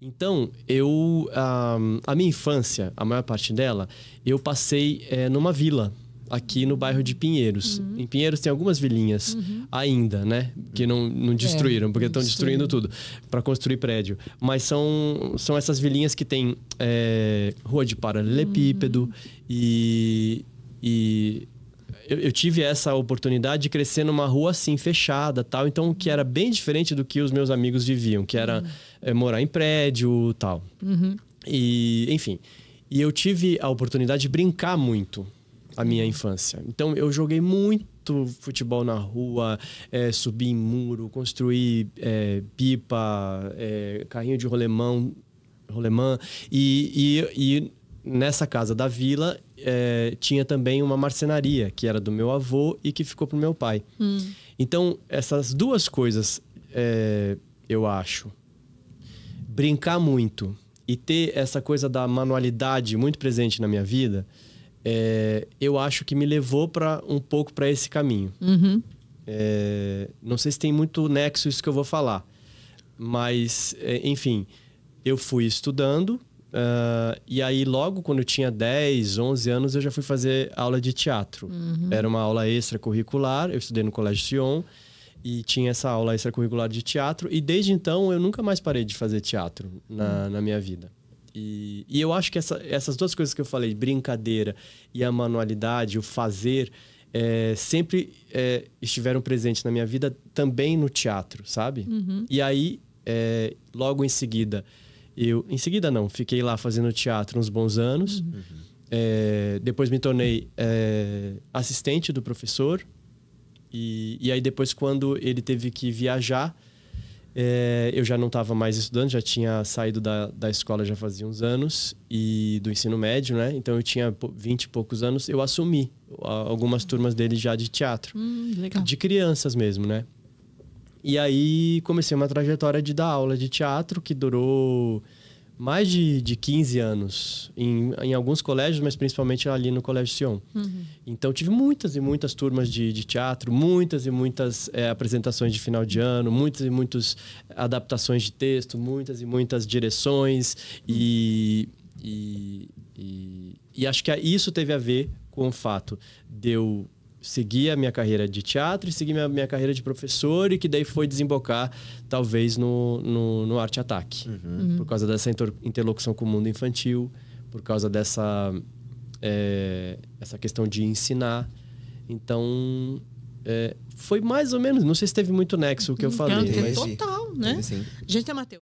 Então, eu. A, ah, a, minha infância, a maior parte dela, eu passei é, numa vila, aqui no bairro de Pinheiros. Uhum. Em Pinheiros tem algumas vilinhas uhum. ainda, né? Que não, não é, destruíram, é, porque estão destruindo tudo para construir prédio. Mas são, são essas vilinhas que tem é, rua de paralelepípedo uhum. e. e eu, eu, tive essa oportunidade de crescer numa rua assim, fechada tal. Então, que era bem diferente do que os meus amigos viviam, que era uhum. é, morar em prédio tal. Uhum. E, enfim. E eu tive a oportunidade de brincar muito a minha infância. Então, eu joguei muito futebol na rua, é, subi em muro, construí é, pipa, carrinho de rolemão, rolemã. e, e, e nessa casa da vila é, tinha também uma marcenaria que era do meu avô e que ficou pro meu pai. Hum. Então essas duas coisas é, eu acho brincar muito e ter essa coisa da manualidade muito presente na minha vida é, eu acho que me levou para um pouco para esse caminho. Uhum. É, não sei se tem muito nexo isso que eu vou falar, mas enfim, eu fui estudando Uh, e aí, logo quando eu tinha 10, 11 anos, eu já fui fazer aula de teatro. Uhum. Era uma aula extracurricular, eu estudei no Colégio Sion e tinha essa aula extracurricular de teatro. E desde então, eu nunca mais parei de fazer teatro na, uhum. na minha vida. E, e eu acho que essa, essas duas coisas que eu falei, brincadeira e a manualidade, o fazer, é, sempre é, estiveram presentes na minha vida também no teatro, sabe? Uhum. E aí, é, logo em seguida eu, em seguida, não. Fiquei lá fazendo teatro uns bons anos. Uhum. É, depois me tornei é, assistente do professor. E, e aí, depois, quando ele teve que viajar, é, eu já não estava mais estudando, já tinha saído da, da escola já fazia uns anos. E do ensino médio, né? Então, eu tinha 20 e poucos anos. Eu assumi algumas turmas dele já de teatro. Hum, de crianças mesmo, né? E aí comecei uma trajetória de dar aula de teatro que durou mais de, de 15 anos em, em alguns colégios, mas principalmente ali no Colégio Sion. Uhum. Então tive muitas e muitas turmas de, de teatro, muitas e muitas é, apresentações de final de ano, muitas e muitas adaptações de texto, muitas e muitas direções e, e, e, e acho que isso teve a ver com o fato de eu segui a minha carreira de teatro e seguir minha, minha carreira de professor e que daí foi desembocar talvez no, no, no arte ataque uhum. Uhum. por causa dessa interlocução com o mundo infantil por causa dessa é, essa questão de ensinar então é, foi mais ou menos não sei se teve muito nexo o que eu falei não, mas... total né gente é Matheus